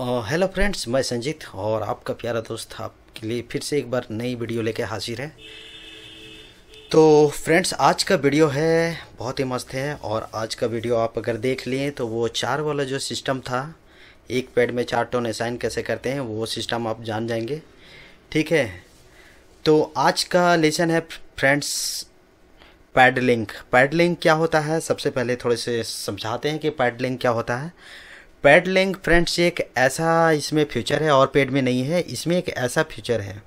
hello friends मैं संजीत और आपका प्यारा दोस्त आपके लिए फिर से एक बार नई वीडियो लेके हाजिर है तो फ्रेंड्स आज का वीडियो है बहुत ही मस्त है और आज का वीडियो आप अगर देख लिए तो वो चार वाला जो सिस्टम था एक पेड में चार टोन असाइन कैसे करते हैं वो सिस्टम आप जान जाएंगे ठीक है तो आज का लेसन है फ्रेंड्स पैडलिंग पैडलिंग क्या होता है सबसे पहले थोड़े से समझाते हैं कि पैडलिंग क्या होता है पेड लिंक फ्रेंड्स एक ऐसा इसमें फ्यूचर है और पेड में नहीं है इसमें एक ऐसा फ्यूचर है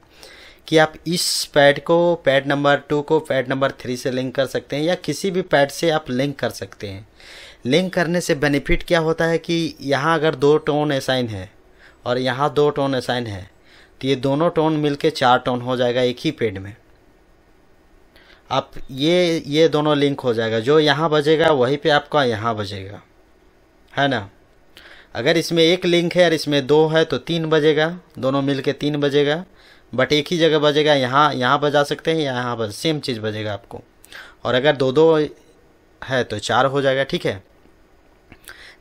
कि आप इस पैड को पैड नंबर टू को पैड नंबर थ्री से लिंक कर सकते हैं या किसी भी पैड से आप लिंक कर सकते हैं लिंक करने से बेनिफिट क्या होता है कि यहाँ अगर दो टोन असाइन है और यहाँ दो टोन असाइन है तो ये दोनों टोन मिलके चार टोन हो जाएगा एक ही पेड में आप ये ये दोनों लिंक हो जाएगा जो यहाँ बजेगा वहीं पे आपका यहाँ बजेगा है ना अगर इसमें एक लिंक है और इसमें दो है तो तीन बजेगा दोनों मिल के तीन बजेगा बट एक ही जगह बजेगा यहाँ यहाँ बजा सकते हैं या यहाँ पर सेम चीज़ बजेगा आपको और अगर दो दो है तो चार हो जाएगा ठीक है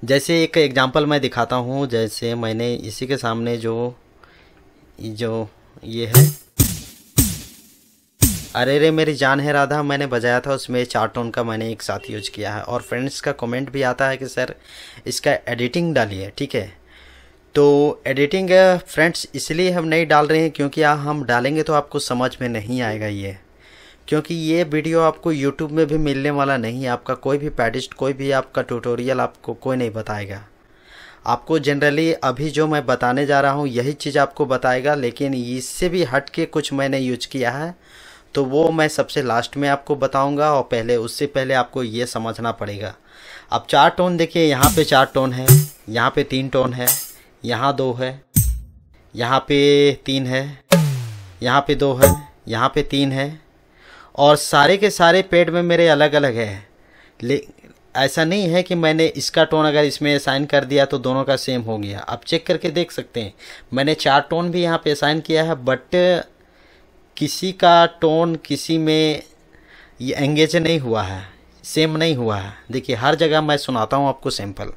जैसे एक एग्जांपल मैं दिखाता हूँ जैसे मैंने इसी के सामने जो जो ये है अरे रे मेरी जान है राधा मैंने बजाया था उसमें चार टोन का मैंने एक साथ यूज किया है और फ्रेंड्स का कमेंट भी आता है कि सर इसका एडिटिंग डालिए ठीक है तो एडिटिंग फ्रेंड्स इसलिए हम नहीं डाल रहे हैं क्योंकि हम डालेंगे तो आपको समझ में नहीं आएगा ये क्योंकि ये वीडियो आपको यूट्यूब में भी मिलने वाला नहीं है आपका कोई भी पैडिस्ट कोई भी आपका ट्यूटोरियल आपको कोई नहीं बताएगा आपको जनरली अभी जो मैं बताने जा रहा हूँ यही चीज़ आपको बताएगा लेकिन इससे भी हट के कुछ मैंने यूज किया है तो वो मैं सबसे लास्ट में आपको बताऊंगा और पहले उससे पहले आपको ये समझना पड़ेगा अब चार टोन देखिए यहाँ पे चार टोन है यहाँ पे तीन टोन है यहाँ दो है यहाँ पे तीन है यहाँ पे दो है यहाँ पे तीन है और सारे के सारे पेड में मेरे अलग अलग है ले ऐसा नहीं है कि मैंने इसका टोन अगर इसमें असाइन कर दिया तो दोनों का सेम हो गया आप चेक करके देख सकते हैं मैंने चार टोन भी यहाँ पे असाइन किया है बट किसी का टोन किसी में ये एंगेज नहीं हुआ है सेम नहीं हुआ है देखिए हर जगह मैं सुनाता हूँ आपको सैंपल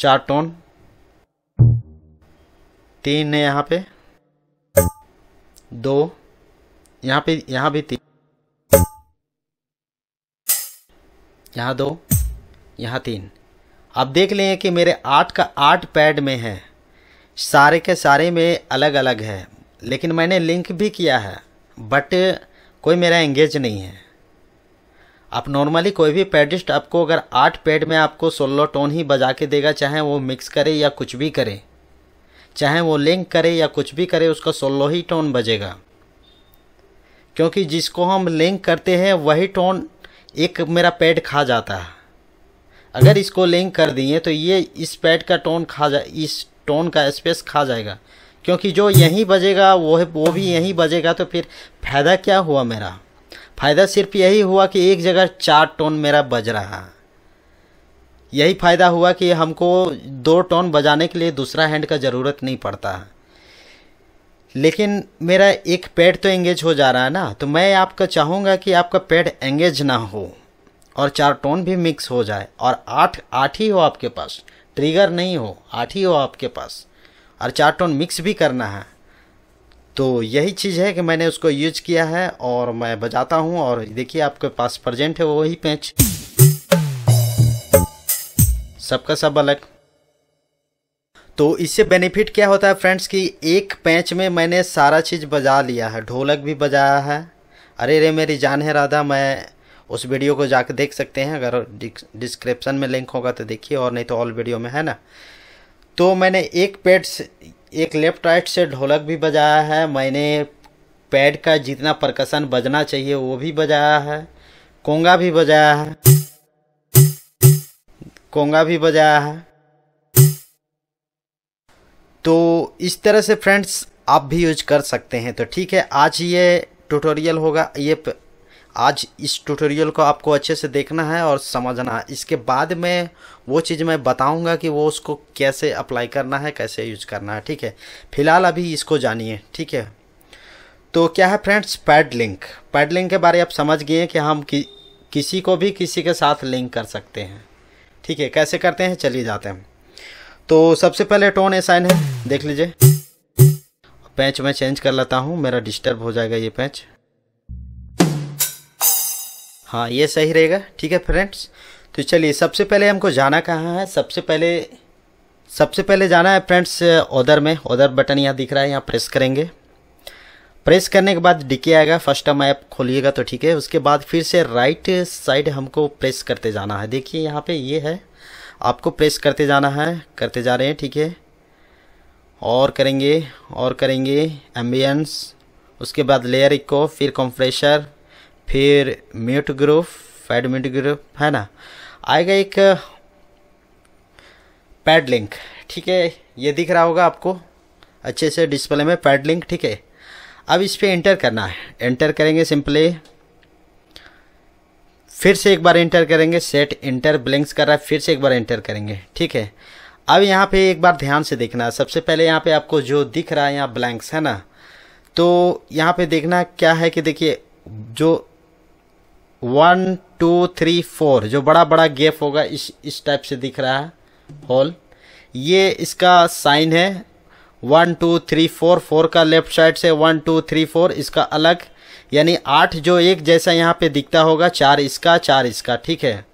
चार टोन तीन है यहाँ पे दो यहाँ पे यहाँ भी तीन यहाँ दो यहाँ तीन आप देख लें कि मेरे आठ का आठ पैड में है सारे के सारे में अलग अलग है लेकिन मैंने लिंक भी किया है बट कोई मेरा एंगेज नहीं है आप नॉर्मली कोई भी पैडिस्ट आपको अगर आठ पैड में आपको सोलो टोन ही बजा के देगा चाहे वो मिक्स करे या कुछ भी करे चाहे वो लिंक करे या कुछ भी करे उसका सोलो ही टोन बजेगा क्योंकि जिसको हम लिंक करते हैं वही टोन एक मेरा पैड खा जाता है अगर इसको लिंक कर दिए तो ये इस पैड का टोन खा जाए इस टोन का स्पेस खा जाएगा क्योंकि जो यहीं बजेगा वो है वो भी यहीं बजेगा तो फिर फ़ायदा क्या हुआ मेरा फ़ायदा सिर्फ यही हुआ कि एक जगह चार टोन मेरा बज रहा यही फ़ायदा हुआ कि हमको दो टोन बजाने के लिए दूसरा हैंड का ज़रूरत नहीं पड़ता लेकिन मेरा एक पैड तो एंगेज हो जा रहा है ना तो मैं आपका चाहूँगा कि आपका पैड एंगेज ना हो और चार टोन भी मिक्स हो जाए और आठ आठ ही हो आपके पास ट्रिगर नहीं हो आठ ही हो आपके पास और चार टोन मिक्स भी करना है तो यही चीज़ है कि मैंने उसको यूज किया है और मैं बजाता हूँ और देखिए आपके पास प्रजेंट है वही पेंच सबका सब अलग तो इससे बेनिफिट क्या होता है फ्रेंड्स कि एक पैंच में मैंने सारा चीज़ बजा लिया है ढोलक भी बजाया है अरे रे मेरी जान है राधा मैं उस वीडियो को जाके देख सकते हैं अगर डिस्क्रिप्शन में लिंक होगा तो देखिए और नहीं तो ऑल वीडियो में है ना तो मैंने एक पैड से एक लेफ्ट राइट से ढोलक भी बजाया है मैंने पैड का जितना प्रकाशन बजना चाहिए वो भी बजाया है कोंगा भी बजाया है कोंगा भी बजाया है तो इस तरह से फ्रेंड्स आप भी यूज कर सकते हैं तो ठीक है आज ये ट्यूटोरियल होगा ये प... आज इस ट्यूटोरियल को आपको अच्छे से देखना है और समझना है इसके बाद में वो चीज़ मैं बताऊंगा कि वो उसको कैसे अप्लाई करना है कैसे यूज करना है ठीक है फिलहाल अभी इसको जानिए ठीक है तो क्या है friends pad link pad link के बारे आप समझ गए कि हम कि, किसी को भी किसी के साथ लिंक कर सकते हैं ठीक है कैसे करते हैं चलिए जाते हैं तो सबसे पहले टोन एसाइन है देख लीजिए पैच मैं चेंज कर लेता हूँ मेरा डिस्टर्ब हो जाएगा ये पैच हाँ ये सही रहेगा ठीक है फ्रेंड्स तो चलिए सबसे पहले हमको जाना कहाँ है सबसे पहले सबसे पहले जाना है फ्रेंड्स ऑर्डर में ऑर्डर बटन यहाँ दिख रहा है यहाँ प्रेस करेंगे प्रेस करने के बाद डिके आएगा फर्स्ट टाइम ऐप खोलिएगा तो ठीक है उसके बाद फिर से राइट साइड हमको प्रेस करते जाना है देखिए यहाँ पे ये है आपको प्रेस करते जाना है करते जा रहे हैं ठीक है और करेंगे और करेंगे एम्बियंस उसके बाद लेयर इको फिर कॉम्प्रेशर फिर mute group fade mute group है ना आएगा एक पैड लिंक ठीक है ये दिख रहा होगा आपको अच्छे से डिस्प्ले में पैड लिंक ठीक है अब इस पर एंटर करना है एंटर करेंगे सिंपली फिर से एक बार एंटर करेंगे सेट इंटर ब्लिंक्स कर रहा है फिर से एक बार एंटर करेंगे ठीक है अब यहाँ पे एक बार ध्यान से देखना है सबसे पहले यहाँ पे आपको जो दिख रहा है यहाँ ब्लैंक्स है ना तो यहाँ पे देखना क्या है कि देखिए जो वन टू थ्री फोर जो बड़ा बड़ा गैप होगा इस इस टाइप से दिख रहा है होल ये इसका साइन है one two three four four का लेफ्ट साइड से वन टू थ्री फोर इसका अलग यानी आठ जो एक जैसा यहाँ पे दिखता होगा चार इसका चार इसका ठीक है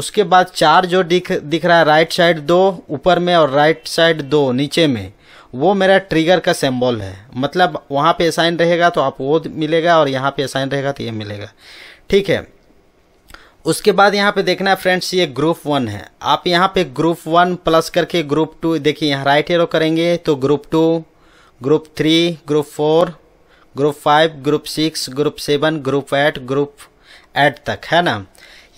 उसके बाद चार जो दिख दिख रहा है राइट साइड दो ऊपर में और राइट साइड दो नीचे में वो मेरा ट्रिगर का सिंबल है मतलब वहाँ पे साइन रहेगा तो आप वो मिलेगा और यहाँ पे साइन रहेगा तो ये मिलेगा ठीक है उसके बाद यहाँ पे देखना है फ्रेंड्स ये ग्रुप वन है आप यहाँ पे ग्रुप वन प्लस करके ग्रुप टू देखिए यहाँ राइट एरो करेंगे तो group two group three group four group five group six group seven group eight group eight तक है ना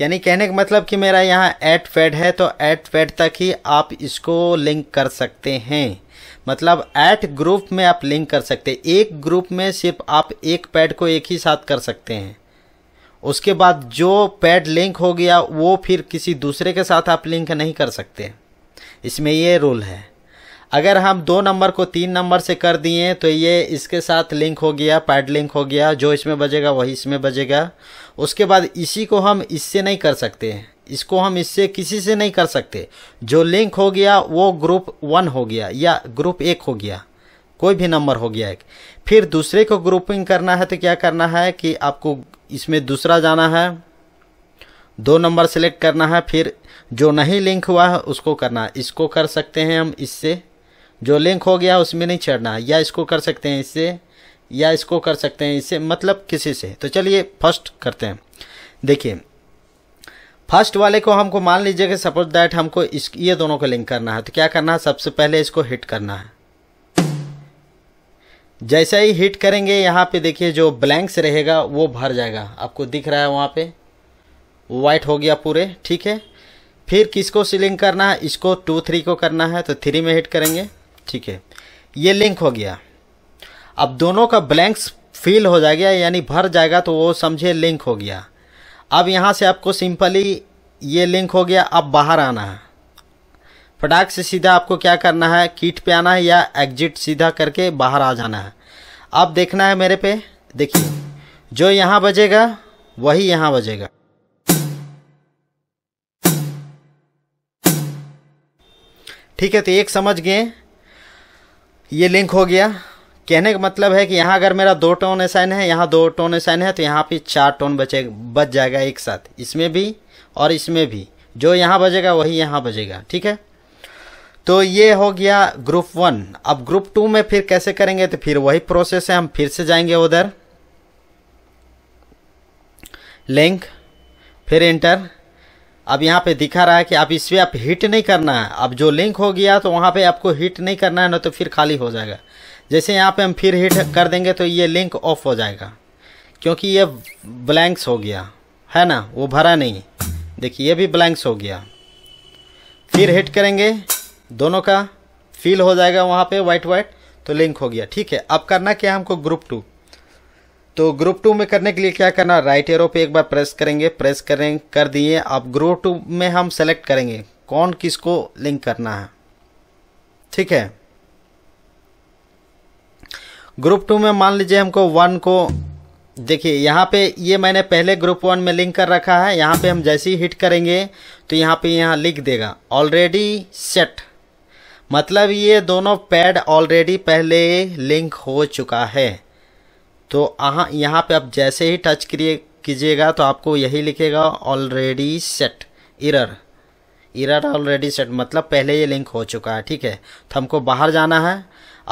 यानी कहने का मतलब कि मेरा यहाँ एट फेड है तो एट फेड तक ही आप इसको लिंक कर सकते हैं मतलब एट ग्रुप में आप लिंक कर सकते हैं एक ग्रुप में सिर्फ आप एक पैड को एक ही साथ कर सकते हैं उसके बाद जो पैड लिंक हो गया वो फिर किसी दूसरे के साथ आप लिंक नहीं कर सकते इसमें ये रूल है अगर हम दो नंबर को तीन नंबर से कर दिए तो ये इसके साथ लिंक हो गया पैड लिंक हो गया जो इसमें बजेगा वही इसमें बजेगा उसके बाद इसी को हम इससे नहीं कर सकते इसको हम इससे किसी से नहीं कर सकते जो लिंक हो गया वो ग्रुप वन हो गया या ग्रुप एक हो गया कोई भी नंबर हो गया एक फिर दूसरे को ग्रुपिंग करना है तो क्या करना है कि आपको इसमें दूसरा जाना है दो नंबर सेलेक्ट करना है फिर जो नहीं लिंक हुआ है उसको करना है इसको कर सकते हैं हम इससे जो लिंक हो गया उसमें नहीं छेड़ना है या इसको कर सकते हैं इससे या इसको कर सकते हैं इससे मतलब किसी से तो चलिए फर्स्ट करते हैं देखिए फर्स्ट वाले को हमको मान लीजिए कि सपोज दैट हमको इस ये दोनों को लिंक करना है तो क्या करना है सबसे पहले इसको हिट करना है जैसा ही हिट करेंगे यहाँ पे देखिए जो ब्लैंक्स रहेगा वो भर जाएगा आपको दिख रहा है वहाँ पे वाइट हो गया पूरे ठीक है फिर किसको लिंक करना है इसको टू थ्री को करना है तो थ्री में हिट करेंगे ठीक है ये लिंक हो गया अब दोनों का ब्लैंक्स फिल हो जाएगा यानी भर जाएगा तो वो समझे लिंक हो गया अब यहाँ से आपको सिंपली ये लिंक हो गया अब बाहर आना है फटाक से सीधा आपको क्या करना है कीट पे आना है या एग्जिट सीधा करके बाहर आ जाना है अब देखना है मेरे पे देखिए जो यहाँ बजेगा वही यहाँ बजेगा ठीक है तो एक समझ गए ये लिंक हो गया कहने का मतलब है कि यहाँ अगर मेरा दो टोन एसाइन है यहाँ दो टोन एसाइन है तो यहाँ पे चार टोन बचे बच जाएगा एक साथ इसमें भी और इसमें भी जो यहाँ बजेगा वही यहाँ बजेगा ठीक है तो ये हो गया ग्रुप वन अब ग्रुप टू में फिर कैसे करेंगे तो फिर वही प्रोसेस है हम फिर से जाएंगे उधर लिंक फिर इंटर अब यहाँ पे दिखा रहा है कि आप इस आप हिट नहीं करना है अब जो लिंक हो गया तो वहाँ पे आपको हिट नहीं करना है ना तो फिर खाली हो जाएगा जैसे यहाँ पे हम फिर हिट कर देंगे तो ये लिंक ऑफ हो जाएगा क्योंकि ये ब्लैंक्स हो गया है ना वो भरा नहीं देखिए ये भी ब्लैंक्स हो गया फिर हिट करेंगे दोनों का फील हो जाएगा वहाँ पे वाइट वाइट तो लिंक हो गया ठीक है अब करना क्या है हमको ग्रुप टू तो ग्रुप टू में करने के लिए क्या करना राइट एरो पे एक बार प्रेस करेंगे प्रेस करें कर दिए अब ग्रुप टू में हम सेलेक्ट करेंगे कौन किसको लिंक करना है ठीक है ग्रुप टू में मान लीजिए हमको वन को देखिए यहाँ पे ये मैंने पहले ग्रुप वन में लिंक कर रखा है यहाँ पे हम जैसे ही हिट करेंगे तो यहाँ पे यहाँ लिख देगा ऑलरेडी सेट मतलब ये दोनों पैड ऑलरेडी पहले लिंक हो चुका है तो आहाँ यहाँ पे आप जैसे ही टच करिए कीजिएगा तो आपको यही लिखेगा already set error error already set मतलब पहले ये लिंक हो चुका है ठीक है तो हमको बाहर जाना है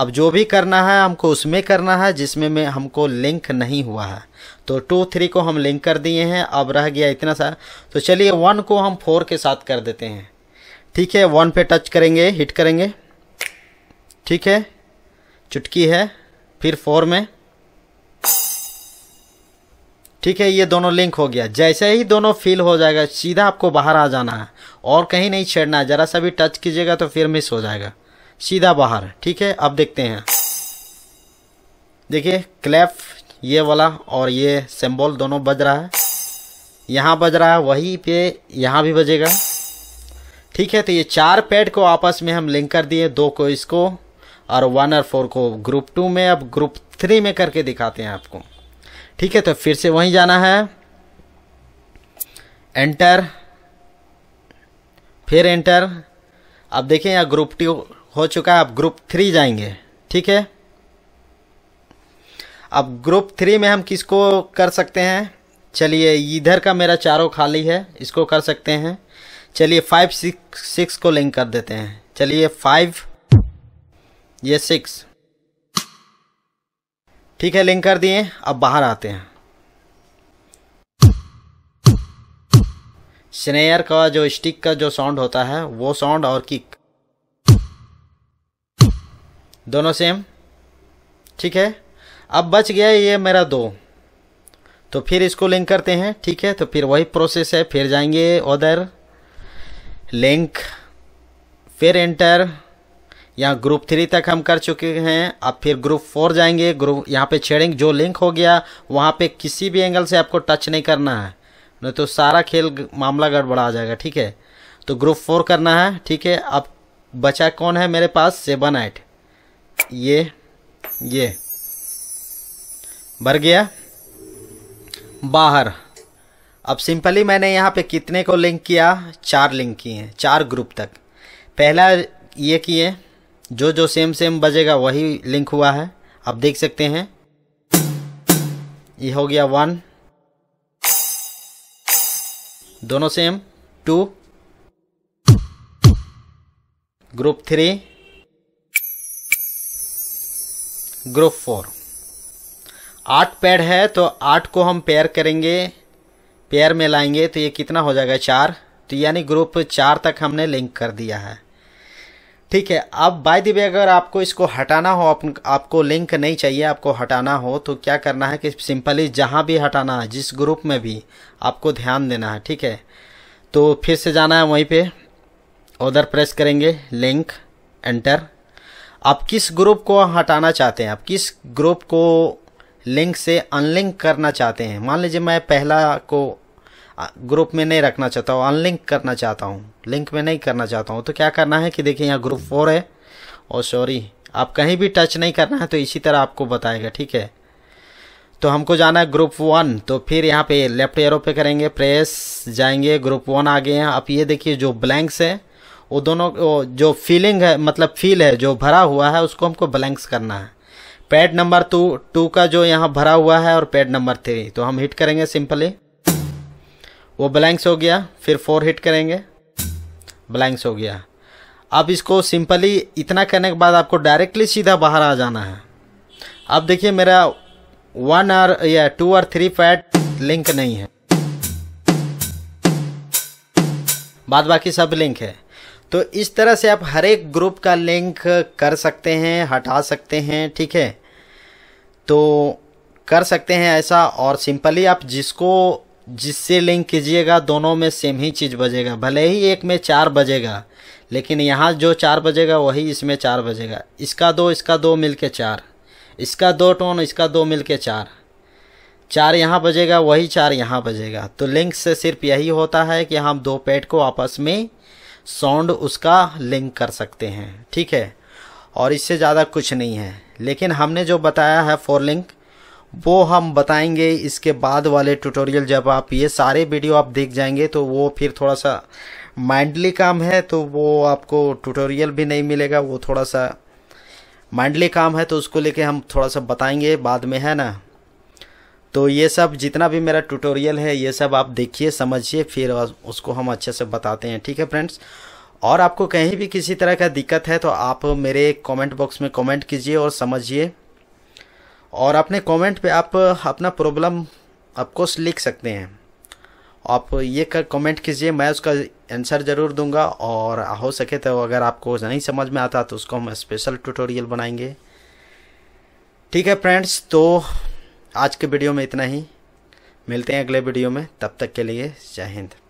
अब जो भी करना है हमको उसमें करना है जिसमें में हमको लिंक नहीं हुआ है तो टू थ्री को हम लिंक कर दिए हैं अब रह गया इतना सा तो चलिए वन को हम फोर के साथ कर देते हैं ठीक है वन पे टच करेंगे हिट करेंगे ठीक है चुटकी है फिर फोर में ठीक है ये दोनों लिंक हो गया जैसे ही दोनों फिल हो जाएगा सीधा आपको बाहर आ जाना है और कहीं नहीं छेड़ना है ज़रा सा भी टच कीजिएगा तो फिर मिस हो जाएगा सीधा बाहर ठीक है अब देखते हैं देखिए क्लैप ये वाला और ये सिंबल दोनों बज रहा है यहाँ बज रहा है वहीं पे यहाँ भी बजेगा ठीक है तो ये चार पैड को आपस में हम लिंक कर दिए दो को इसको और वन और फोर को ग्रुप टू में अब ग्रुप थ्री में करके दिखाते हैं आपको ठीक है तो फिर से वहीं जाना है एंटर फिर एंटर अब देखें यहाँ ग्रुप टू हो चुका है अब ग्रुप थ्री जाएंगे ठीक है अब ग्रुप थ्री में हम किसको कर सकते हैं चलिए इधर का मेरा चारों खाली है इसको कर सकते हैं चलिए फाइव सिक्स सिक्स को लिंक कर देते हैं चलिए फाइव ये सिक्स ठीक है लिंक कर दिए अब बाहर आते हैं स्नेयर का जो स्टिक का जो साउंड होता है वो साउंड और किक दोनों सेम ठीक है अब बच गया ये मेरा दो तो फिर इसको लिंक करते हैं ठीक है तो फिर वही प्रोसेस है फिर जाएंगे उधर लिंक फिर एंटर यहाँ ग्रुप थ्री तक हम कर चुके हैं अब फिर ग्रुप फोर जाएंगे ग्रुप यहाँ पे छेड़ेंगे जो लिंक हो गया वहाँ पे किसी भी एंगल से आपको टच नहीं करना है नहीं तो सारा खेल मामला गड़बड़ा आ जाएगा ठीक है तो ग्रुप फोर करना है ठीक है अब बचा कौन है मेरे पास सेवन एट ये ये भर गया बाहर अब सिंपली मैंने यहाँ पे कितने को लिंक किया चार लिंक किए हैं चार ग्रुप तक पहला ये किए जो जो सेम सेम बजेगा वही लिंक हुआ है आप देख सकते हैं ये हो गया वन दोनों same two group three group four आठ पैड है तो आठ को हम पेयर करेंगे पेयर में लाएंगे तो ये कितना हो जाएगा चार तो यानी ग्रुप चार तक हमने लिंक कर दिया है ठीक है अब बाय दी वे अगर आपको इसको हटाना हो आप, आपको लिंक नहीं चाहिए आपको हटाना हो तो क्या करना है कि सिंपली जहाँ भी हटाना है जिस ग्रुप में भी आपको ध्यान देना है ठीक है तो फिर से जाना है वहीं पे उधर प्रेस करेंगे लिंक एंटर आप किस ग्रुप को हटाना चाहते हैं आप किस ग्रुप को लिंक से अनलिंक करना चाहते हैं मान लीजिए मैं पहला को ग्रुप में नहीं रखना चाहता हूँ अनलिंक करना चाहता हूँ लिंक में नहीं करना चाहता हूँ तो क्या करना है कि देखिए यहाँ ग्रुप फोर है और oh, सॉरी आप कहीं भी टच नहीं करना है तो इसी तरह आपको बताएगा ठीक है तो हमको जाना है ग्रुप वन तो फिर यहाँ पे लेफ्ट एरो पे करेंगे प्रेस जाएंगे ग्रुप वन आ गए हैं आप ये देखिए जो ब्लैंक्स है वो दोनों वो जो फीलिंग है मतलब फील है जो भरा हुआ है उसको हमको ब्लैंक्स करना है पैड नंबर टू टू का जो यहाँ भरा हुआ है और पैड नंबर थ्री तो हम हिट करेंगे सिंपली वो ब्लैंक्स हो गया फिर फोर हिट करेंगे ब्लैंक्स हो गया अब इसको सिंपली इतना करने के बाद आपको डायरेक्टली सीधा बाहर आ जाना है अब देखिए मेरा वन और या टू और थ्री फैट लिंक नहीं है बाद बाकी सब लिंक है तो इस तरह से आप हर एक ग्रुप का लिंक कर सकते हैं हटा सकते हैं ठीक है तो कर सकते हैं ऐसा और सिंपली आप जिसको जिससे लिंक कीजिएगा दोनों में सेम ही चीज़ बजेगा भले ही एक में चार बजेगा लेकिन यहाँ जो चार बजेगा वही इसमें चार बजेगा इसका दो इसका दो मिल के चार इसका दो टोन इसका दो मिल के चार चार यहाँ बजेगा वही चार यहाँ बजेगा तो लिंक से सिर्फ यही होता है कि हम दो पेट को आपस में साउंड उसका लिंक कर सकते हैं ठीक है और इससे ज़्यादा कुछ नहीं है लेकिन हमने जो बताया है फोर लिंक वो हम बताएंगे इसके बाद वाले ट्यूटोरियल जब आप ये सारे वीडियो आप देख जाएंगे तो वो फिर थोड़ा सा माइंडली काम है तो वो आपको ट्यूटोरियल भी नहीं मिलेगा वो थोड़ा सा माइंडली काम है तो उसको लेके हम थोड़ा सा बताएंगे बाद में है ना तो ये सब जितना भी मेरा ट्यूटोरियल है ये सब आप देखिए समझिए फिर उसको हम अच्छे से बताते हैं ठीक है फ्रेंड्स और आपको कहीं भी किसी तरह का दिक्कत है तो आप मेरे कमेंट बॉक्स में कमेंट कीजिए और समझिए और अपने कमेंट पे आप अपना प्रॉब्लम आपको लिख सकते हैं आप ये कर कमेंट कीजिए मैं उसका आंसर ज़रूर दूंगा और हो सके तो अगर आपको नहीं समझ में आता तो उसको हम स्पेशल ट्यूटोरियल बनाएंगे ठीक है फ्रेंड्स तो आज के वीडियो में इतना ही मिलते हैं अगले वीडियो में तब तक के लिए जय हिंद